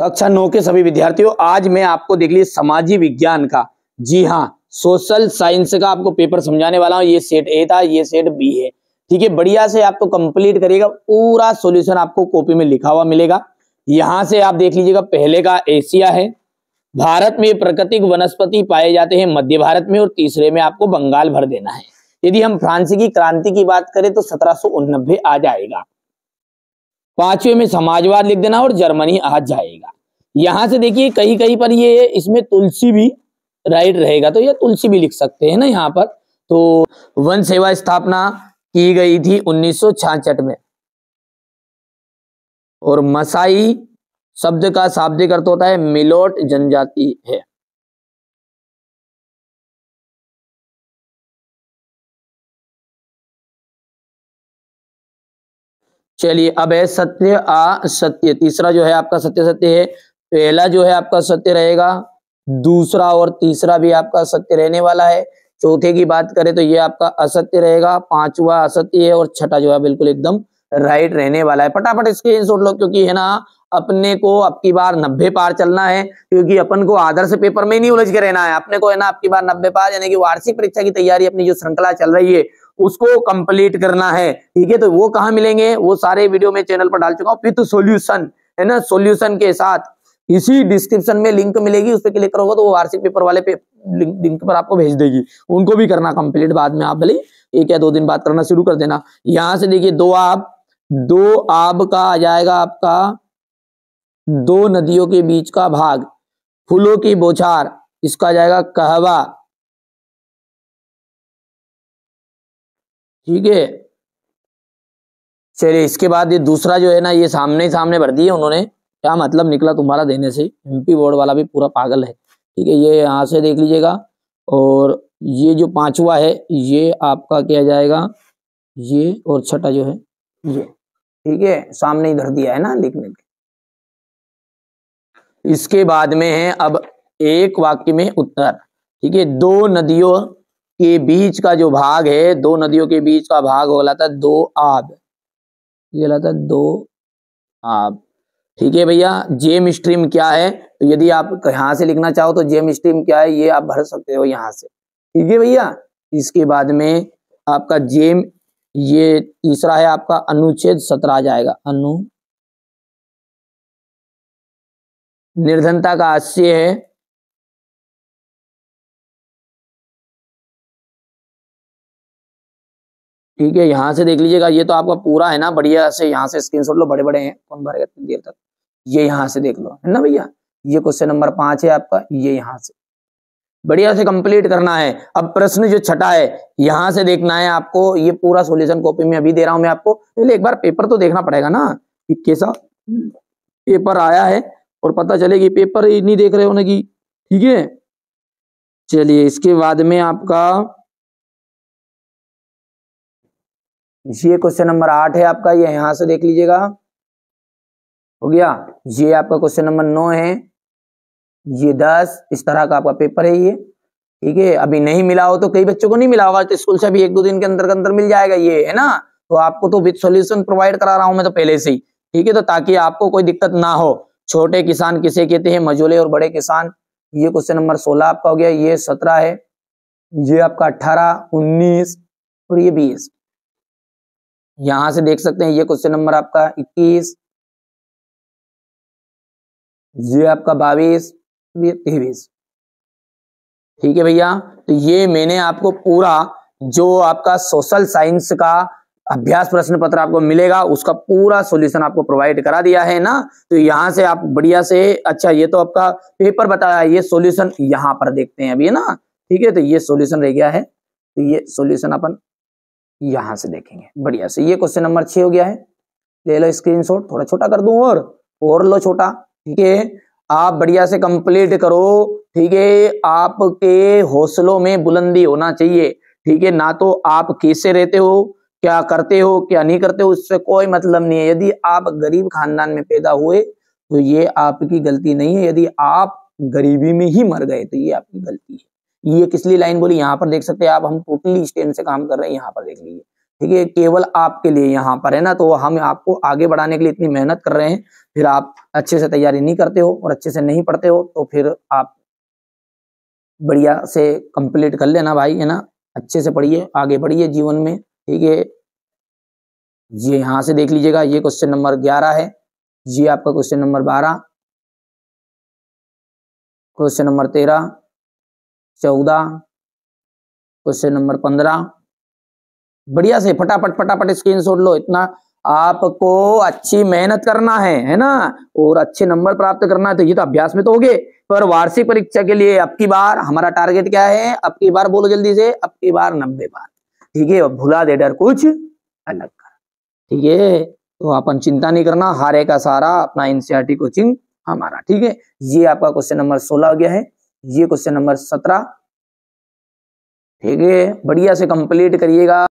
कक्षा तो अच्छा नौ के सभी विद्यार्थियों आज मैं आपको देख ली समाजी विज्ञान का जी हाँ सोशल साइंस का आपको पेपर समझाने वाला हूँ ये सेट ए था ये सेट बी है ठीक है बढ़िया से आपको कंप्लीट करिएगा पूरा सॉल्यूशन आपको कॉपी में लिखा हुआ मिलेगा यहां से आप देख लीजिएगा पहले का एशिया है भारत में प्राकृतिक वनस्पति पाए जाते हैं मध्य भारत में और तीसरे में आपको बंगाल भर देना है यदि हम फ्रांसी की क्रांति की बात करें तो सत्रह आ जाएगा पांचवे में समाजवाद लिख देना और जर्मनी आ जाएगा यहां से देखिए कहीं कहीं पर ये इसमें तुलसी भी राइट रहेगा तो ये तुलसी भी लिख सकते हैं ना यहाँ पर तो वन सेवा स्थापना की गई थी उन्नीस में और मसाई शब्द का शाब्दिक अर्थ होता है मिलोट जनजाति है चलिए अब है सत्य आ सत्य तीसरा जो है आपका सत्य सत्य है पहला जो है आपका सत्य रहेगा दूसरा और तीसरा भी आपका सत्य रहने वाला है चौथे की बात करें तो ये आपका असत्य रहेगा पांचवा असत्य है और छठा जो है बिल्कुल एकदम राइट रहने वाला है फटाफट स्क्रीन शॉट लो क्योंकि है ना अपने को अब की बार नब्बे पार चलना है क्योंकि अपन को आदर्श पेपर में नहीं उलझ के रहना है अपने को है ना अब की बार नब्बे पार यानी कि वार्षिक परीक्षा की तैयारी अपनी जो श्रृंखला चल रही है उसको कंप्लीट करना है ठीक है तो वो कहाँ मिलेंगे वो सारे वीडियो में चैनल पर डाल चुका हूँ विथ सोल्यूशन है ना सोल्यूशन के साथ इसी डिस्क्रिप्शन में लिंक मिलेगी उस पर क्लिक करोगे तो वो वार्षिक पेपर वाले पे लिंक, लिंक पर आपको भेज देगी उनको भी करना कंप्लीट बाद में आप भले एक या दो दिन बाद करना शुरू कर देना यहां से देखिए दो आप दो आप का आ जाएगा आपका दो नदियों के बीच का भाग फूलों की बोछार इसका जाएगा कहवा ठीक है चलिए इसके बाद ये दूसरा जो है ना ये सामने ही सामने भर दिए उन्होंने क्या मतलब निकला तुम्हारा देने से एमपी बोर्ड वाला भी पूरा पागल है ठीक है ये यहां से देख लीजिएगा और ये जो पांचवा है ये आपका किया जाएगा ये और छठा जो है ये ठीक है सामने ही धर दिया है ना लिखने के इसके बाद में है अब एक वाक्य में उत्तर ठीक है दो नदियों के बीच का जो भाग है दो नदियों के बीच का भाग बोला था दो आब था दो आब ठीक है भैया जेम स्ट्रीम क्या है तो यदि आप यहां से लिखना चाहो तो जेम स्ट्रीम क्या है ये आप भर सकते हो यहां से ठीक है भैया इसके बाद में आपका जेम ये तीसरा है आपका अनुच्छेद सत्रह आ जाएगा अनु निर्धनता का आशय है ठीक है यहां से देख लीजिएगा ये तो आपका पूरा है ना बढ़िया से यहां से स्क्रीन लो बड़े बड़े हैं कौन भरेगा इतनी देर तक ये यहां से देख लो है ना भैया ये क्वेश्चन नंबर पांच है आपका ये यहां से बढ़िया से कंप्लीट करना है अब प्रश्न जो छठा है यहां से देखना है आपको ये पूरा सोल्यूशन कॉपी में अभी दे रहा हूं मैं आपको पहले एक बार पेपर तो देखना पड़ेगा ना कि कैसा पेपर आया है और पता चलेगी पेपर ही नहीं देख रहे होने की ठीक है चलिए इसके बाद में आपका ये क्वेश्चन नंबर आठ है आपका ये यहां से देख लीजिएगा हो गया ये आपका क्वेश्चन नंबर नौ है ये दस इस तरह का आपका पेपर है ये ठीक है अभी नहीं मिला हो तो कई बच्चों को नहीं मिला होगा तो स्कूल से अभी एक दो दिन के अंदर के अंदर मिल जाएगा ये है ना तो आपको तो विद सॉल्यूशन प्रोवाइड करा रहा हूं मैं तो पहले से ही ठीक है तो ताकि आपको कोई दिक्कत ना हो छोटे किसान किसे कहते हैं मझोले और बड़े किसान ये क्वेश्चन नंबर सोलह आपका हो गया ये सत्रह है ये आपका अठारह उन्नीस और ये बीस यहां से देख सकते हैं ये क्वेश्चन नंबर आपका इक्कीस ये आपका बाईस ये तेईस ठीक है भैया तो ये मैंने आपको पूरा जो आपका सोशल साइंस का अभ्यास प्रश्न पत्र आपको मिलेगा उसका पूरा सॉल्यूशन आपको प्रोवाइड करा दिया है ना तो यहाँ से आप बढ़िया से अच्छा ये तो आपका पेपर बताया ये सॉल्यूशन यहाँ पर देखते हैं अभी ना ठीक है तो ये सॉल्यूशन रह गया है तो ये सॉल्यूशन अपन यहां से देखेंगे बढ़िया से ये क्वेश्चन नंबर छह हो गया है ले लो स्क्रीन थोड़ा छोटा कर दू और और लो छोटा ठीक है आप बढ़िया से कंप्लीट करो ठीक है आपके हौसलों में बुलंदी होना चाहिए ठीक है ना तो आप कैसे रहते हो क्या करते हो क्या नहीं करते हो उससे कोई मतलब नहीं है यदि आप गरीब खानदान में पैदा हुए तो ये आपकी गलती नहीं है यदि आप गरीबी में ही मर गए तो ये आपकी गलती है ये किसली लाइन बोली यहाँ पर देख सकते हैं आप हम टोटली स्टैंड से काम कर रहे हैं यहाँ पर देख लीजिए ठीक है केवल आपके लिए यहाँ पर है ना तो हम आपको आगे बढ़ाने के लिए इतनी मेहनत कर रहे हैं फिर आप अच्छे से तैयारी नहीं करते हो और अच्छे से नहीं पढ़ते हो तो फिर आप बढ़िया से कंप्लीट कर लेना भाई है ना अच्छे से पढ़िए आगे बढ़िए जीवन में ठीक है ये यहां से देख लीजिएगा ये क्वेश्चन नंबर ग्यारह है ये आपका क्वेश्चन नंबर बारह क्वेश्चन नंबर तेरह चौदह क्वेश्चन नंबर पंद्रह बढ़िया से फटाफट फटाफट स्क्रीन शॉट लो इतना आपको अच्छी मेहनत करना है है ना और अच्छे नंबर प्राप्त करना है तो ये तो अभ्यास में तो हो गए पर वार्षिक परीक्षा के लिए अब की बार हमारा टारगेट क्या है अब की बार बोलो जल्दी से अब की बार नब्बे बार ठीक है भुला दे डर कुछ अलग कर ठीक है तो अपन चिंता नहीं करना हारे का सारा अपना एनसीआरटी कोचिंग हमारा ठीक है ये आपका क्वेश्चन नंबर सोलह हो गया है ये क्वेश्चन नंबर सत्रह ठीक है बढ़िया से कंप्लीट करिएगा